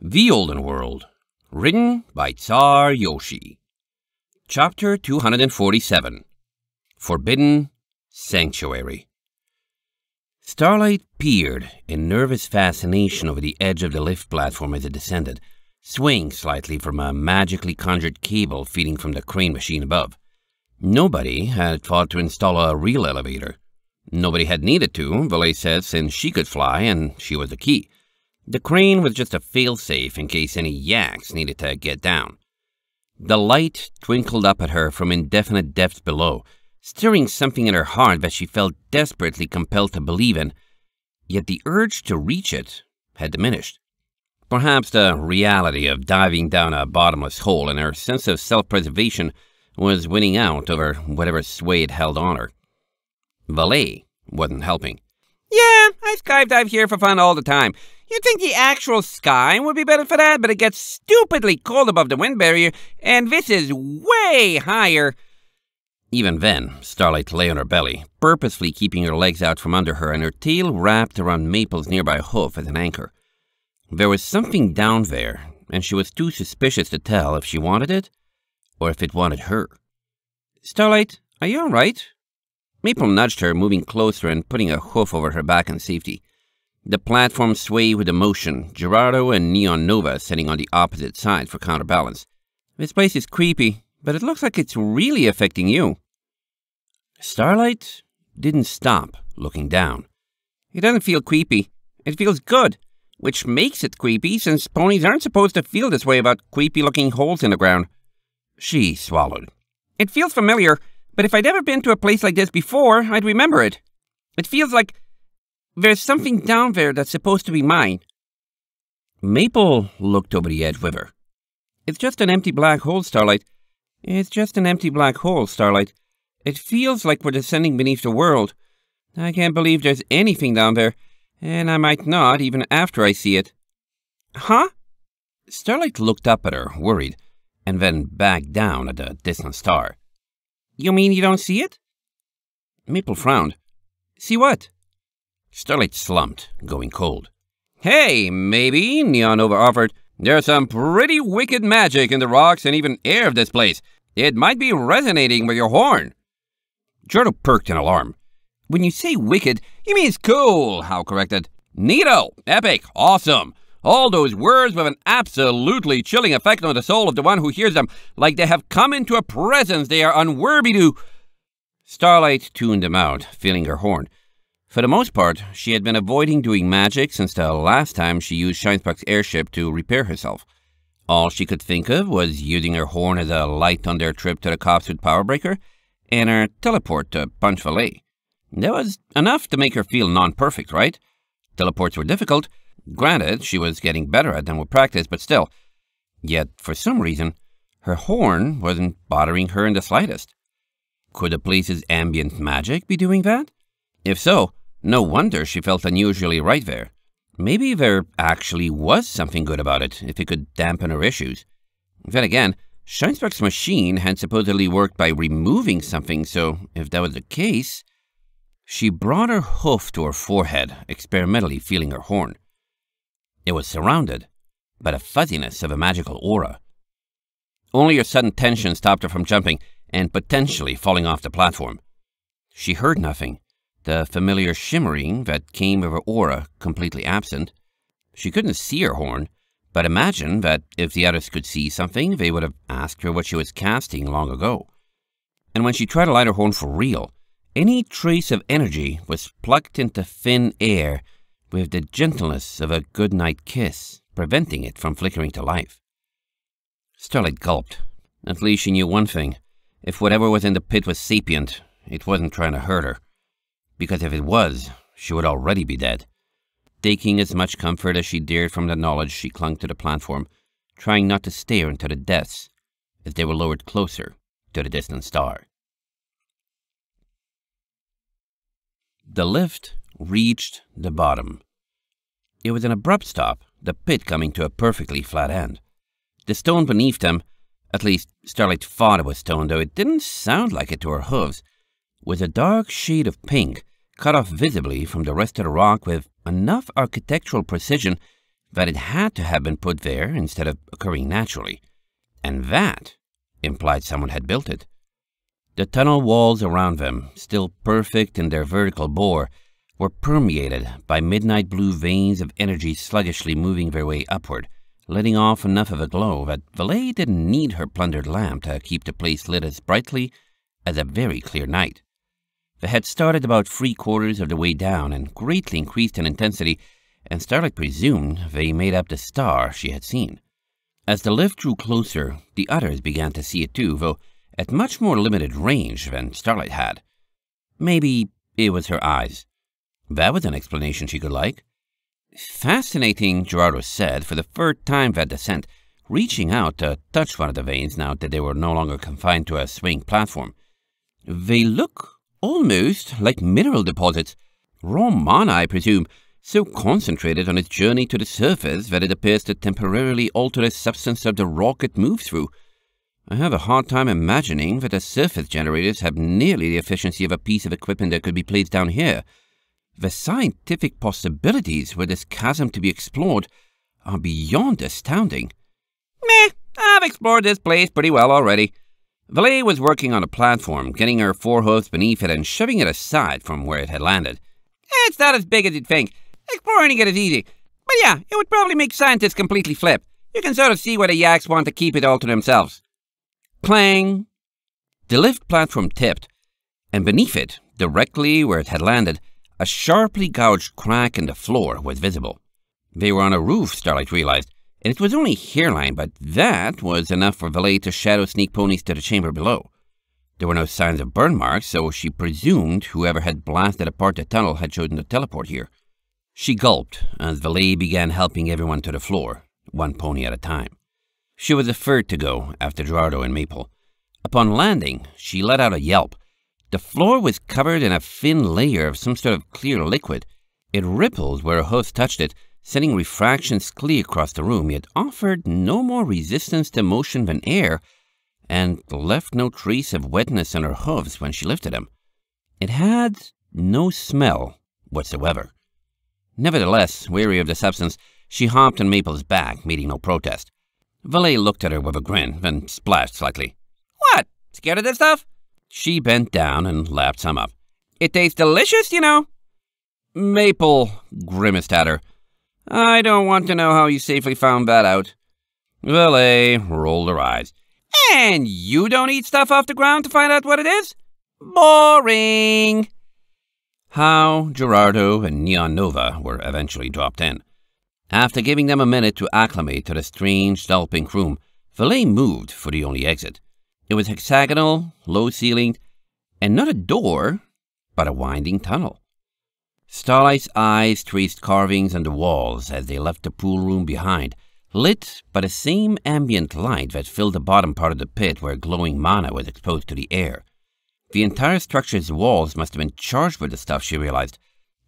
The Olden World, written by Tsar Yoshi. Chapter 247 Forbidden Sanctuary. Starlight peered in nervous fascination over the edge of the lift platform as it descended, swaying slightly from a magically conjured cable feeding from the crane machine above. Nobody had thought to install a real elevator. Nobody had needed to, Valet said, since she could fly and she was the key. The crane was just a failsafe in case any yaks needed to get down. The light twinkled up at her from indefinite depths below, stirring something in her heart that she felt desperately compelled to believe in, yet the urge to reach it had diminished. Perhaps the reality of diving down a bottomless hole and her sense of self-preservation was winning out over whatever sway it held on her. Valet wasn't helping. Yeah, I skydive here for fun all the time. You'd think the actual sky would be better for that, but it gets stupidly cold above the wind barrier, and this is way higher. Even then, Starlight lay on her belly, purposefully keeping her legs out from under her and her tail wrapped around Maple's nearby hoof as an anchor. There was something down there, and she was too suspicious to tell if she wanted it or if it wanted her. Starlight, are you all right? Maple nudged her, moving closer and putting a hoof over her back in safety. The platform swayed with emotion, Gerardo and Neon Nova sitting on the opposite side for counterbalance. This place is creepy, but it looks like it's really affecting you. Starlight didn't stop looking down. It doesn't feel creepy. It feels good, which makes it creepy since ponies aren't supposed to feel this way about creepy-looking holes in the ground. She swallowed. It feels familiar, but if I'd ever been to a place like this before, I'd remember it. It feels like there's something down there that's supposed to be mine. Maple looked over the edge with her. It's just an empty black hole, Starlight. It's just an empty black hole, Starlight. It feels like we're descending beneath the world. I can't believe there's anything down there, and I might not even after I see it. Huh? Starlight looked up at her, worried, and then back down at the distant star. You mean you don't see it? Maple frowned. See what? Starlight slumped, going cold. Hey, maybe, Neonova offered. There's some pretty wicked magic in the rocks and even air of this place. It might be resonating with your horn. Giordo perked in alarm. When you say wicked, you mean it's cool, Hal corrected. Neato, epic, awesome. All those words with an absolutely chilling effect on the soul of the one who hears them, like they have come into a presence they are unworthy to. Starlight tuned them out, feeling her horn. For the most part, she had been avoiding doing magic since the last time she used Shinespark's airship to repair herself. All she could think of was using her horn as a light on their trip to the cops Powerbreaker and her teleport to Punch Valet. That was enough to make her feel non-perfect, right? Teleports were difficult. Granted, she was getting better at them with practice, but still. Yet, for some reason, her horn wasn't bothering her in the slightest. Could the place's ambient magic be doing that? If so, no wonder she felt unusually right there. Maybe there actually was something good about it, if it could dampen her issues. Then again, Scheinsberg's machine had supposedly worked by removing something, so if that was the case... She brought her hoof to her forehead, experimentally feeling her horn. It was surrounded by the fuzziness of a magical aura. Only her sudden tension stopped her from jumping and potentially falling off the platform. She heard nothing, the familiar shimmering that came of her aura completely absent. She couldn't see her horn, but imagine that if the others could see something, they would have asked her what she was casting long ago. And when she tried to light her horn for real, any trace of energy was plucked into thin air with the gentleness of a good night kiss, preventing it from flickering to life. Starlight gulped. At least she knew one thing. If whatever was in the pit was sapient, it wasn't trying to hurt her because if it was, she would already be dead. Taking as much comfort as she dared from the knowledge, she clung to the platform, trying not to stare into the depths as they were lowered closer to the distant star. The lift reached the bottom. It was an abrupt stop, the pit coming to a perfectly flat end. The stone beneath them, at least Starlight thought it was stone, though it didn't sound like it to her hooves, was a dark shade of pink, cut off visibly from the rest of the rock with enough architectural precision that it had to have been put there instead of occurring naturally. And that implied someone had built it. The tunnel walls around them, still perfect in their vertical bore, were permeated by midnight blue veins of energy sluggishly moving their way upward, letting off enough of a glow that Valet didn't need her plundered lamp to keep the place lit as brightly as a very clear night. They had started about three quarters of the way down and greatly increased in intensity, and Starlight presumed they made up the star she had seen. As the lift drew closer, the others began to see it too, though at much more limited range than Starlight had. Maybe it was her eyes. That was an explanation she could like. Fascinating, Gerardo said for the third time that descent, reaching out to touch one of the vanes now that they were no longer confined to a swing platform. They look Almost like mineral deposits. Raw mana, I presume, so concentrated on its journey to the surface that it appears to temporarily alter the substance of the rock it moves through. I have a hard time imagining that the surface generators have nearly the efficiency of a piece of equipment that could be placed down here. The scientific possibilities for this chasm to be explored are beyond astounding. Meh, I've explored this place pretty well already. Valet was working on a platform, getting her forehoofs beneath it and shoving it aside from where it had landed. It's not as big as you'd think. Exploring it is easy. But yeah, it would probably make scientists completely flip. You can sort of see why the yaks want to keep it all to themselves. Clang! The lift platform tipped, and beneath it, directly where it had landed, a sharply gouged crack in the floor was visible. They were on a roof, Starlight realized, and it was only hairline, but that was enough for Valet to shadow sneak ponies to the chamber below. There were no signs of burn marks, so she presumed whoever had blasted apart the tunnel had chosen to teleport here. She gulped as Valet began helping everyone to the floor, one pony at a time. She was the third to go after Gerardo and Maple. Upon landing, she let out a yelp. The floor was covered in a thin layer of some sort of clear liquid. It rippled where her host touched it, sending refractions clear across the room, yet offered no more resistance to motion than air, and left no trace of wetness on her hooves when she lifted them. It had no smell whatsoever. Nevertheless, weary of the substance, she hopped on Maple's back, meeting no protest. Valet looked at her with a grin, then splashed slightly. What? Scared of this stuff? She bent down and lapped some up. It tastes delicious, you know. Maple grimaced at her, I don't want to know how you safely found that out. Valet rolled her eyes. And you don't eat stuff off the ground to find out what it is? Boring. How Gerardo and Neon Nova were eventually dropped in. After giving them a minute to acclimate to the strange, dull pink room, Valet moved for the only exit. It was hexagonal, low ceilinged, and not a door, but a winding tunnel. Starlight's eyes traced carvings on the walls as they left the pool room behind, lit by the same ambient light that filled the bottom part of the pit where glowing mana was exposed to the air. The entire structure's walls must have been charged with the stuff, she realized.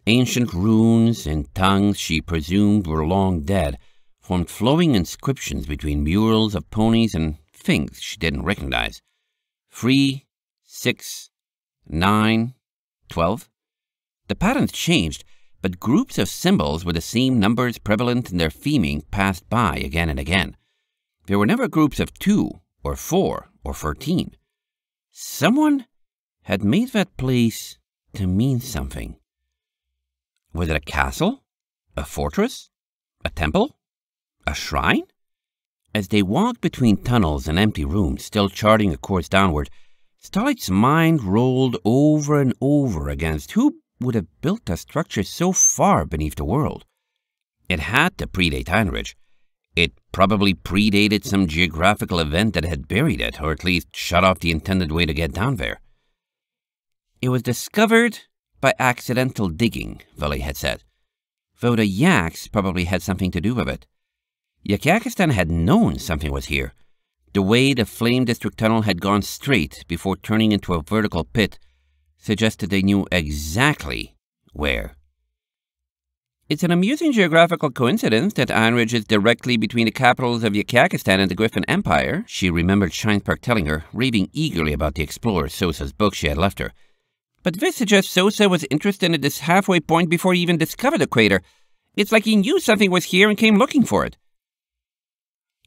Ancient runes and tongues she presumed were long dead formed flowing inscriptions between murals of ponies and things she didn't recognize. Three, six, nine, twelve. The patterns changed, but groups of symbols with the same numbers prevalent in their theming passed by again and again. There were never groups of two, or four, or thirteen. Someone had made that place to mean something. Was it a castle? A fortress? A temple? A shrine? As they walked between tunnels and empty rooms, still charting a course downward, Starlight's mind rolled over and over against who would have built a structure so far beneath the world. It had to predate Heinrich. It probably predated some geographical event that had buried it, or at least shut off the intended way to get down there. It was discovered by accidental digging, Veli had said, though the yaks probably had something to do with it. Yakakistan had known something was here. The way the Flame District tunnel had gone straight before turning into a vertical pit suggested they knew exactly where. It's an amusing geographical coincidence that Ironridge is directly between the capitals of Yakakistan and the Griffin Empire, she remembered Shinespark telling her, raving eagerly about the explorer Sosa's book she had left her. But this suggests Sosa was interested at this halfway point before he even discovered the crater. It's like he knew something was here and came looking for it.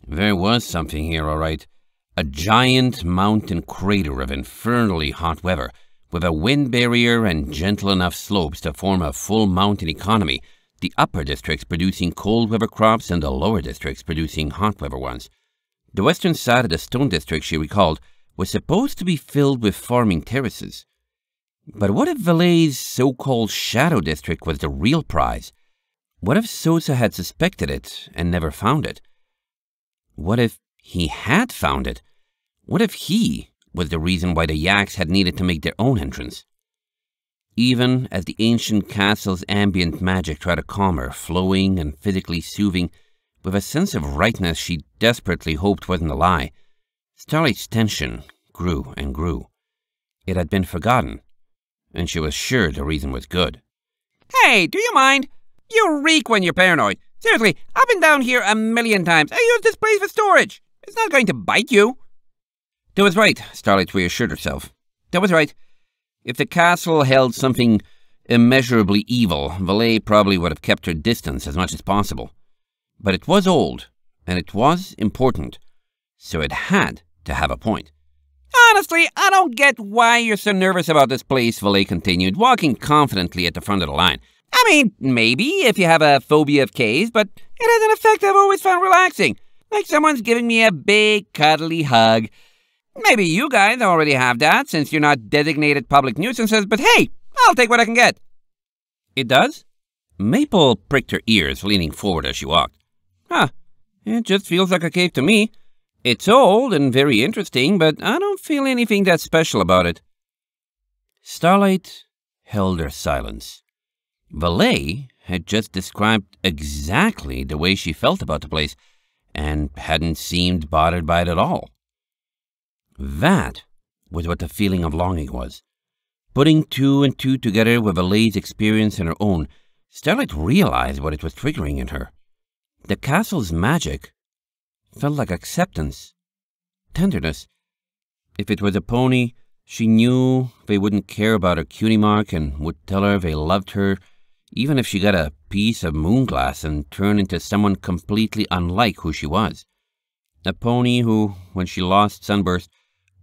There was something here, all right. A giant mountain crater of infernally hot weather, with a wind barrier and gentle enough slopes to form a full mountain economy, the upper districts producing cold weather crops and the lower districts producing hot weather ones. The western side of the stone district, she recalled, was supposed to be filled with farming terraces. But what if Valle's so-called shadow district was the real prize? What if Sosa had suspected it and never found it? What if he had found it? What if he, was the reason why the Yaks had needed to make their own entrance. Even as the ancient castle's ambient magic tried to calm her, flowing and physically soothing, with a sense of rightness she desperately hoped wasn't a lie, Starlight's tension grew and grew. It had been forgotten, and she was sure the reason was good. Hey, do you mind? You reek when you're paranoid. Seriously, I've been down here a million times. I use this place for storage. It's not going to bite you. That was right, Starlight reassured herself. That was right. If the castle held something immeasurably evil, Valet probably would have kept her distance as much as possible. But it was old, and it was important, so it had to have a point. Honestly, I don't get why you're so nervous about this place, Valet continued, walking confidently at the front of the line. I mean, maybe if you have a phobia of caves, but it has an effect I've always found relaxing. Like someone's giving me a big, cuddly hug. Maybe you guys already have that since you're not designated public nuisances, but hey, I'll take what I can get. It does? Maple pricked her ears, leaning forward as she walked. Huh, it just feels like a cave to me. It's old and very interesting, but I don't feel anything that special about it. Starlight held her silence. Valet had just described exactly the way she felt about the place and hadn't seemed bothered by it at all. That was what the feeling of longing was. Putting two and two together with Alay's experience and her own, Starlight realized what it was triggering in her. The castle's magic felt like acceptance, tenderness. If it was a pony, she knew they wouldn't care about her cutie mark and would tell her they loved her, even if she got a piece of moonglass and turned into someone completely unlike who she was. A pony who, when she lost Sunburst,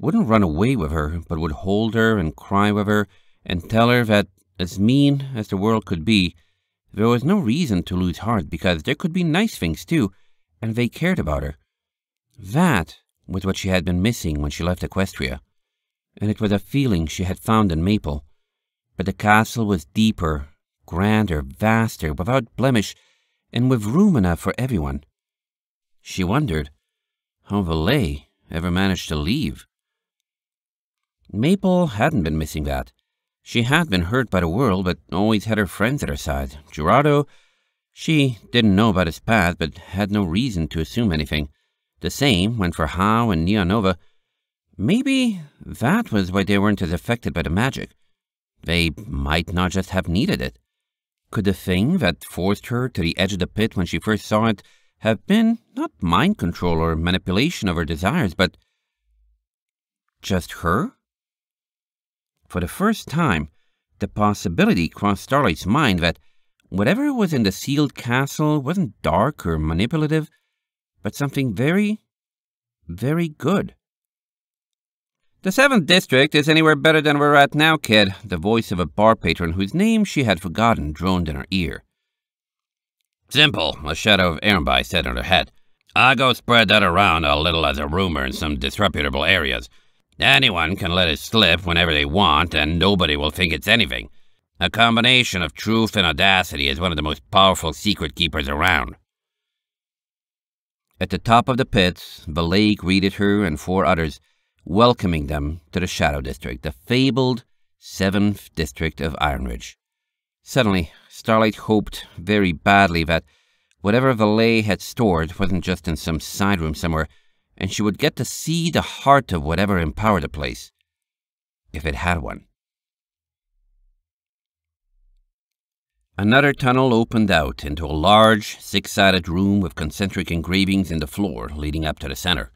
wouldn't run away with her, but would hold her and cry with her and tell her that, as mean as the world could be, there was no reason to lose heart because there could be nice things too, and they cared about her. That was what she had been missing when she left Equestria, and it was a feeling she had found in Maple. But the castle was deeper, grander, vaster, without blemish, and with room enough for everyone. She wondered how Valet ever managed to leave. Maple hadn't been missing that. She had been hurt by the world, but always had her friends at her side. Gerardo, she didn't know about his past, but had no reason to assume anything. The same went for Howe and Neonova. Maybe that was why they weren't as affected by the magic. They might not just have needed it. Could the thing that forced her to the edge of the pit when she first saw it have been not mind control or manipulation of her desires, but just her? For the first time, the possibility crossed Starlight's mind that whatever was in the sealed castle wasn't dark or manipulative, but something very, very good. The seventh district is anywhere better than we're at now, kid, the voice of a bar patron whose name she had forgotten droned in her ear. Simple, a shadow of Arambi said in her head. I go spread that around a little as a rumor in some disreputable areas. Anyone can let it slip whenever they want, and nobody will think it's anything. A combination of truth and audacity is one of the most powerful secret keepers around. At the top of the pits, Valet greeted her and four others, welcoming them to the Shadow District, the fabled 7th District of Ironridge. Suddenly, Starlight hoped very badly that whatever Valet had stored wasn't just in some side room somewhere, and she would get to see the heart of whatever empowered the place, if it had one. Another tunnel opened out into a large, six sided room with concentric engravings in the floor leading up to the center.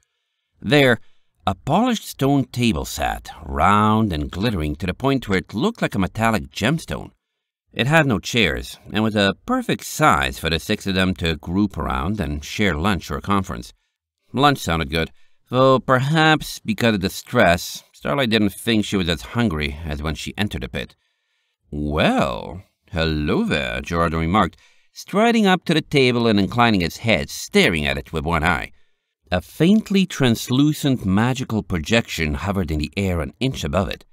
There, a polished stone table sat, round and glittering to the point where it looked like a metallic gemstone. It had no chairs and was a perfect size for the six of them to group around and share lunch or conference. Lunch sounded good, though perhaps because of the stress, Starlight didn't think she was as hungry as when she entered the pit. Well, hello there, Jordan remarked, striding up to the table and inclining his head, staring at it with one eye. A faintly translucent magical projection hovered in the air an inch above it.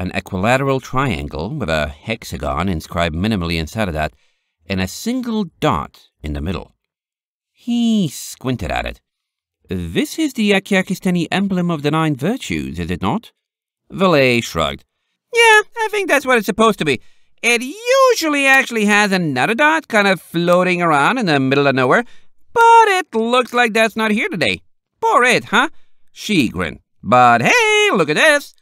An equilateral triangle with a hexagon inscribed minimally inside of that, and a single dot in the middle. He squinted at it, this is the Akyakistani emblem of the nine virtues, is it not? Valet shrugged. Yeah, I think that's what it's supposed to be. It usually actually has another dot kind of floating around in the middle of nowhere, but it looks like that's not here today. Poor it, huh? She grinned. But hey, look at this.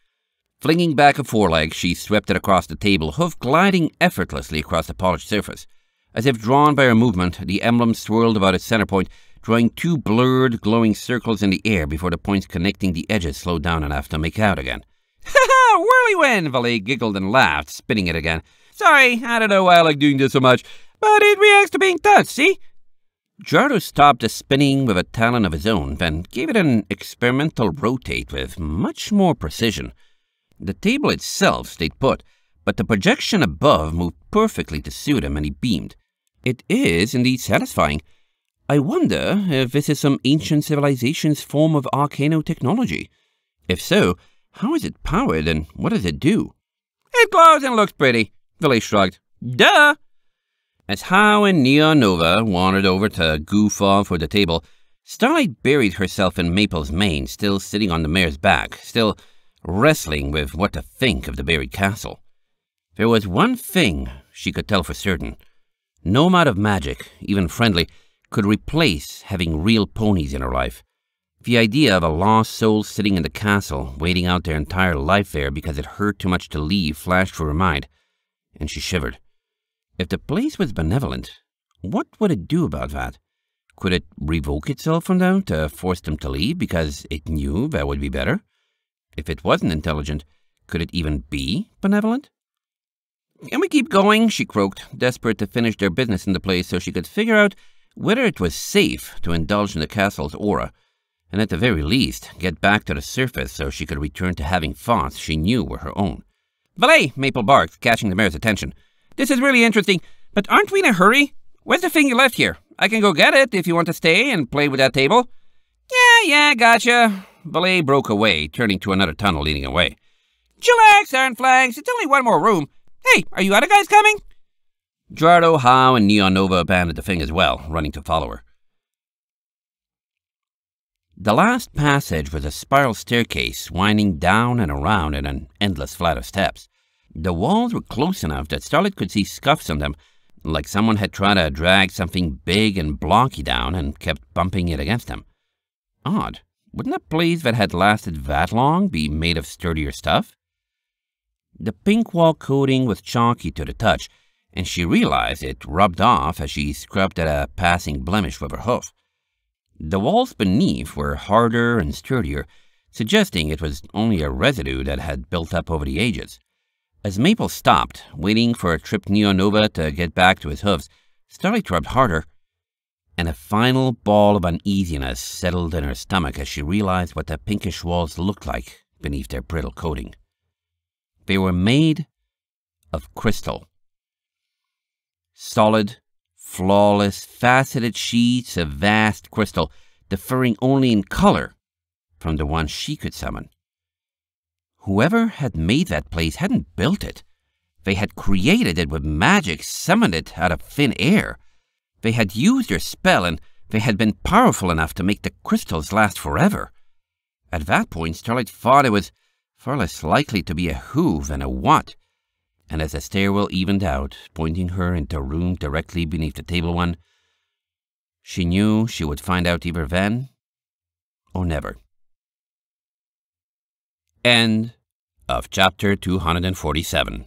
Flinging back a foreleg, she swept it across the table, hoof gliding effortlessly across the polished surface. As if drawn by her movement, the emblem swirled about its center point, drawing two blurred, glowing circles in the air before the points connecting the edges slowed down enough to make out again. Ha ha! Whirlywind! Valet giggled and laughed, spinning it again. Sorry, I don't know why I like doing this so much, but it reacts to being touched, see? Gerardo stopped the spinning with a talon of his own, then gave it an experimental rotate with much more precision. The table itself stayed put, but the projection above moved perfectly to suit him, and he beamed. It is indeed satisfying. I wonder if this is some ancient civilization's form of arcano technology. If so, how is it powered and what does it do? It glows and looks pretty, Billy shrugged. Duh! As How and Neon Nova wandered over to goof off for the table, Starlight buried herself in Maple's mane, still sitting on the mare's back, still wrestling with what to think of the buried castle. There was one thing she could tell for certain. No amount of magic, even friendly, could replace having real ponies in her life. The idea of a lost soul sitting in the castle, waiting out their entire life there because it hurt too much to leave, flashed through her mind, and she shivered. If the place was benevolent, what would it do about that? Could it revoke itself from them to force them to leave because it knew that would be better? If it wasn't intelligent, could it even be benevolent? Can we keep going? She croaked, desperate to finish their business in the place so she could figure out whether it was safe to indulge in the castle's aura, and at the very least, get back to the surface so she could return to having thoughts she knew were her own. Valet, Maple barked, catching the mayor's attention. This is really interesting, but aren't we in a hurry? Where's the thing you left here? I can go get it if you want to stay and play with that table. Yeah, yeah, gotcha. Valet broke away, turning to another tunnel leading away. Chillax, Iron Flags, it's only one more room. Hey, are you other guys coming? Gerardo, Howe, and Neon Nova abandoned the thing as well, running to follow her. The last passage was a spiral staircase winding down and around in an endless flight of steps. The walls were close enough that Starlet could see scuffs on them, like someone had tried to drag something big and blocky down and kept bumping it against them. Odd. Wouldn't a place that had lasted that long be made of sturdier stuff? The pink wall coating was chalky to the touch, and she realized it rubbed off as she scrubbed at a passing blemish with her hoof. The walls beneath were harder and sturdier, suggesting it was only a residue that had built up over the ages. As Maple stopped, waiting for a trip Neonova to get back to his hooves, Starlight rubbed harder, and a final ball of uneasiness settled in her stomach as she realized what the pinkish walls looked like beneath their brittle coating. They were made of crystal solid, flawless, faceted sheets of vast crystal, differing only in color from the one she could summon. Whoever had made that place hadn't built it. They had created it with magic, summoned it out of thin air. They had used their spell and they had been powerful enough to make the crystals last forever. At that point, Starlight thought it was far less likely to be a who than a what and as the stairwell evened out, pointing her into a room directly beneath the table one, she knew she would find out either then or never. End of chapter 247.